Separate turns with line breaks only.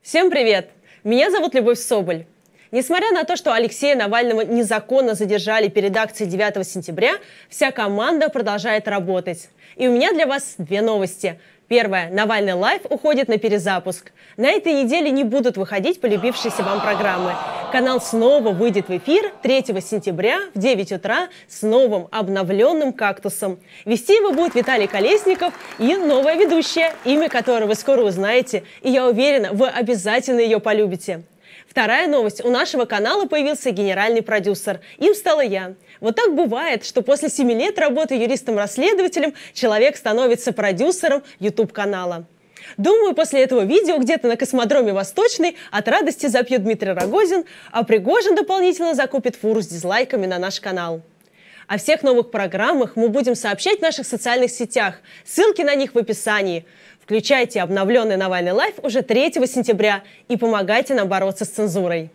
Всем привет! Меня зовут Любовь Соболь. Несмотря на то, что Алексея Навального незаконно задержали перед акцией 9 сентября, вся команда продолжает работать. И у меня для вас две новости. Первое. Навальный лайф уходит на перезапуск. На этой неделе не будут выходить полюбившиеся вам программы. Канал снова выйдет в эфир 3 сентября в 9 утра с новым обновленным кактусом. Вести его будет Виталий Колесников и новая ведущая, имя которой вы скоро узнаете, и я уверена, вы обязательно ее полюбите. Вторая новость. У нашего канала появился генеральный продюсер. Им стала я. Вот так бывает, что после 7 лет работы юристом-расследователем человек становится продюсером YouTube-канала. Думаю, после этого видео где-то на космодроме Восточный от радости запьет Дмитрий Рогозин, а Пригожин дополнительно закупит фуру с дизлайками на наш канал. О всех новых программах мы будем сообщать в наших социальных сетях. Ссылки на них в описании. Включайте обновленный Навальный Лайф уже 3 сентября и помогайте нам бороться с цензурой.